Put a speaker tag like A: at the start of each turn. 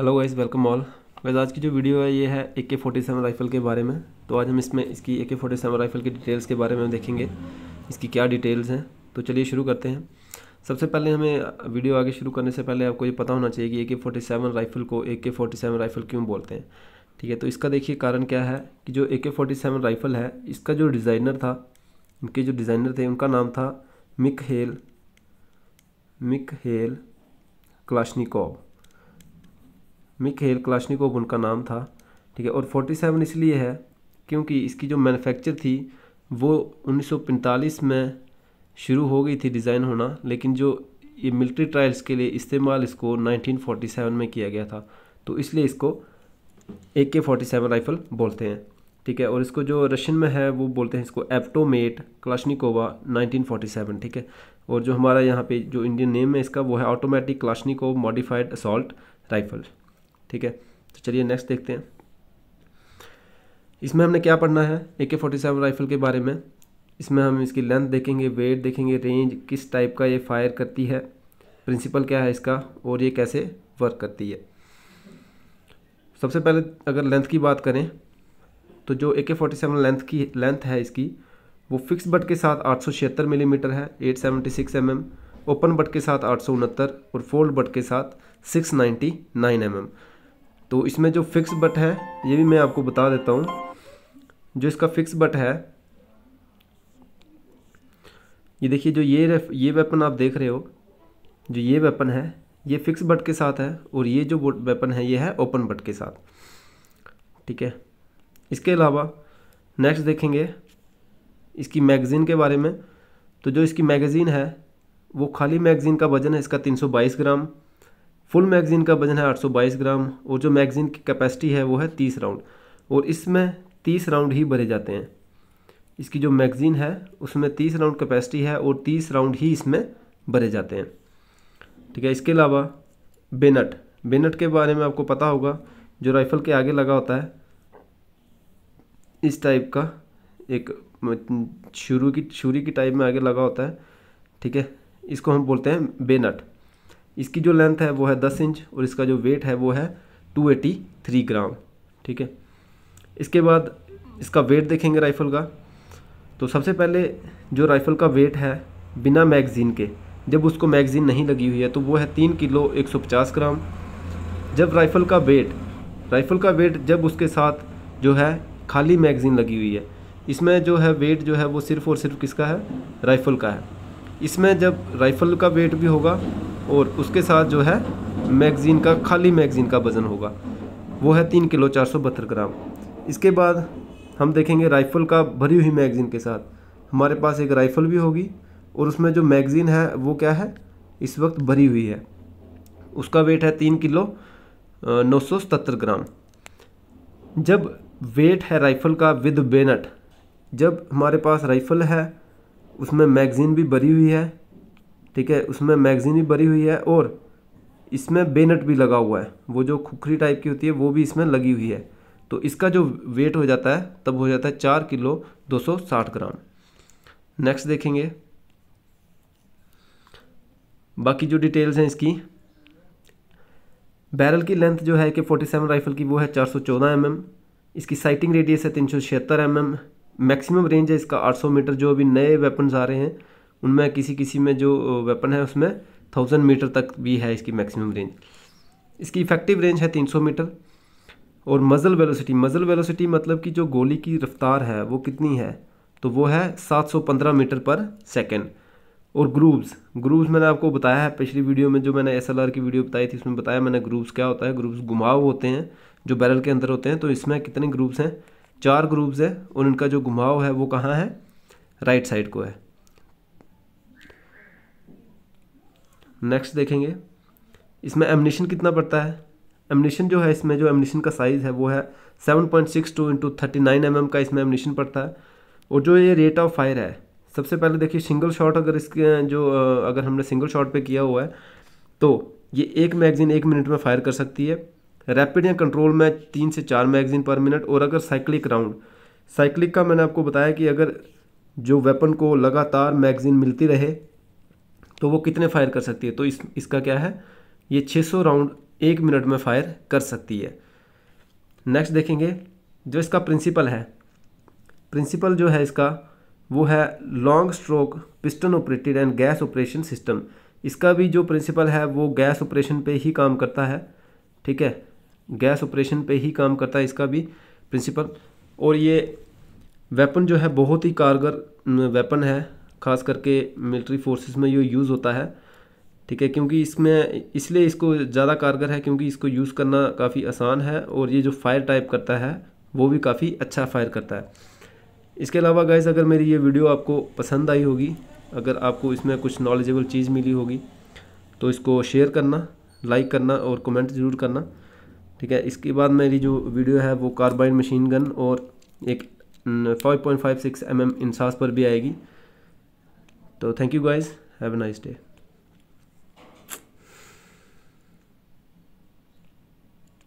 A: Hello guys welcome all वैसे आज की जो वीडियो है ये है ए के फोर्टी सेवन राइफ़ल के बारे में तो आज हम इसमें इसकी A K forty seven rifle की डिटेल्स के बारे में देखेंगे इसकी क्या डिटेल्स हैं तो चलिए शुरू करते हैं सबसे पहले हमें वीडियो आगे शुरू करने से पहले आपको ये पता होना चाहिए कि ए के फोर्टी सेवन राइफ़ल को ए के फोर्टी सेवन राइफ़ल क्यों बोलते हैं ठीक है तो इसका देखिए कारण क्या है कि जो A K forty seven rifle है इसका जो डिज़ाइनर था उनके जो डिज़ाइनर थे उनका नाम था Mikhail Mikhail Kalashnikov Mikhail Kalashnikov उनका नाम था ठीक है और 47 इसलिए है क्योंकि इसकी जो मैन्युफैक्चर थी वो 1945 में शुरू हो गई थी डिज़ाइन होना लेकिन जो ये मिलिट्री ट्रायल्स के लिए इस्तेमाल इसको 1947 में किया गया था तो इसलिए इसको ए के फोर्टी सेवन राइफ़ल बोलते हैं ठीक है और इसको जो रशियन में है वो बोलते हैं इसको एप्टोमेट क्लाशनिकोवा 1947 ठीक है और जो हमारा यहाँ पे जो इंडियन नेम है इसका वो है automatic Kalashnikov modified assault rifle ठीक है तो चलिए नेक्स्ट देखते हैं इसमें हमने क्या पढ़ना है ए के फोर्टी सेवन राइफल के बारे में इसमें हम इसकी लेंथ देखेंगे वेट देखेंगे रेंज किस टाइप का ये फायर करती है प्रिंसिपल क्या है इसका और ये कैसे वर्क करती है सबसे पहले अगर लेंथ की बात करें तो जो A K forty seven length की लेंथ है इसकी वो फिक्स बट के साथ आठ सौ छिहत्तर मिलीमीटर है eight seventy six M M open butt के साथ आठ सौ उनहत्तर और फोल्ड बट के साथ six ninety nine M M तो इसमें जो फिक्स बट है ये भी मैं आपको बता देता हूँ जो इसका फिक्स बट है ये देखिए जो ये ये वेपन आप देख रहे हो जो ये वेपन है ये फिक्स बट के साथ है और ये जो वेपन है ये है ओपन बट के साथ ठीक है इसके अलावा नेक्स्ट देखेंगे इसकी मैगज़ीन के बारे में तो जो इसकी मैगज़ीन है वो खाली मैगज़ीन का वज़न है इसका 322 ग्राम फुल मैगज़ीन का वजन है 822 ग्राम और जो मैगज़ीन की कैपेसिटी है वो है 30 राउंड और इसमें 30 राउंड ही भरे जाते हैं इसकी जो मैगज़ीन है उसमें 30 राउंड कैपेसिटी है और 30 राउंड ही इसमें भरे जाते हैं ठीक है इसके अलावा बेनट बेनट के बारे में आपको पता होगा जो राइफ़ल के आगे लगा होता है इस टाइप का एक शुरू की छुरी की टाइप में आगे लगा होता है ठीक है इसको हम बोलते हैं बेनट इसकी जो लेंथ है वो है दस इंच और इसका जो वेट है वो है टू एटी थ्री ग्राम ठीक है इसके बाद इसका वेट देखेंगे राइफ़ल का तो सबसे पहले जो राइफ़ल का वेट है बिना मैगज़ीन के जब उसको मैगज़ीन नहीं लगी हुई है तो वो है तीन किलो एक सौ पचास ग्राम जब राइफ़ल का वेट राइफ़ल का वेट जब उसके साथ जो है खाली मैगज़ीन लगी हुई है इसमें जो है वेट जो है वो सिर्फ़ और सिर्फ किसका है राइफ़ल का है इसमें जब राइफ़ल का वेट भी होगा और उसके साथ जो है मैगज़ीन का खाली मैगज़ीन का वज़न होगा वो है तीन किलो चार सौ बहत्तर ग्राम इसके बाद हम देखेंगे राइफ़ल का भरी हुई मैगज़ीन के साथ हमारे पास एक राइफ़ल भी होगी और उसमें जो मैगज़ीन है वो क्या है इस वक्त भरी हुई है उसका वेट है तीन किलो नौ सौ सतहत्तर ग्राम जब वेट है राइफ़ल का विद बेनट जब हमारे पास राइफ़ल है उसमें मैगज़ीन भी भरी हुई है ठीक है उसमें मैगजीन भी भरी हुई है और इसमें बेनट भी लगा हुआ है वो जो खुखरी टाइप की होती है वो भी इसमें लगी हुई है तो इसका जो वेट हो जाता है तब हो जाता है चार किलो दो सौ साठ ग्राम नेक्स्ट देखेंगे बाकी जो डिटेल्स हैं इसकी बैरल की लेंथ जो है कि फोर्टी सेवन राइफल की वो है चार सौ चौदह एम mm। एम इसकी साइटिंग रेडियस है तीन सौ छिहत्तर एम एम मैक्सिमम रेंज है इसका आठ सौ मीटर जो अभी नए वेपन्स आ रहे हैं उनमें किसी किसी में जो वेपन है उसमें थाउजेंड मीटर तक भी है इसकी मैक्सिमम रेंज इसकी इफेक्टिव रेंज है तीन सौ मीटर और मज़ल वेलोसिटी मज़ल वेलोसिटी मतलब कि जो गोली की रफ्तार है वो कितनी है तो वो है सात सौ पंद्रह मीटर पर सेकेंड और ग्रूव्स ग्रूव्स मैंने आपको बताया है पिछली वीडियो में जो मैंने एस की वीडियो बताई थी उसमें बताया मैंने ग्रूव्स क्या होता है ग्रूव्स घुमाव होते हैं जो बैरल के अंदर होते हैं तो इसमें कितने ग्रूव्स हैं चार ग्रूव्स हैं और इनका जो घुमाव है वो कहाँ है राइट साइड को है नेक्स्ट देखेंगे इसमें एमनीशन कितना पड़ता है एमनीशन जो है इसमें जो एमनीशन का साइज़ है वो है seven point six two into thirty nine M M का इसमें एमनीशन पड़ता है और जो ये रेट ऑफ फायर है सबसे पहले देखिए सिंगल शॉट अगर इसके जो अगर हमने सिंगल शॉट पे किया हुआ है तो ये एक मैगज़ीन एक मिनट में फायर कर सकती है रैपिड या कंट्रोल में तीन से चार मैगज़ीन पर मिनट और अगर साइक्लिक राउंड साइक्लिक का मैंने आपको बताया कि अगर जो वेपन को लगातार मैगज़ीन मिलती रहे तो वो कितने फायर कर सकती है तो इस इसका क्या है ये 600 राउंड एक मिनट में फायर कर सकती है नेक्स्ट देखेंगे जो इसका प्रिंसिपल है प्रिंसिपल जो है इसका वो है long stroke piston operated and gas operation system इसका भी जो प्रिंसिपल है वो गैस ऑपरेशन पे ही काम करता है ठीक है गैस ऑपरेशन पे ही काम करता है इसका भी प्रिंसिपल और ये वेपन जो है बहुत ही कारगर वेपन है ख़ास करके मिलिट्री फोर्सेस में ये यूज़ होता है ठीक है क्योंकि इसमें इसलिए इसको ज़्यादा कारगर है क्योंकि इसको यूज़ करना काफ़ी आसान है और ये जो फायर टाइप करता है वो भी काफ़ी अच्छा फायर करता है इसके अलावा गैस अगर मेरी ये वीडियो आपको पसंद आई होगी अगर आपको इसमें कुछ नॉलेजेबल चीज़ मिली होगी तो इसको शेयर करना लाइक करना और कमेंट ज़रूर करना ठीक है इसके बाद मेरी जो वीडियो है वो कार्बाइन मशीन गन और एक 5.56 पॉइंट mm इंसास पर भी आएगी So thank you guys. Have a nice day.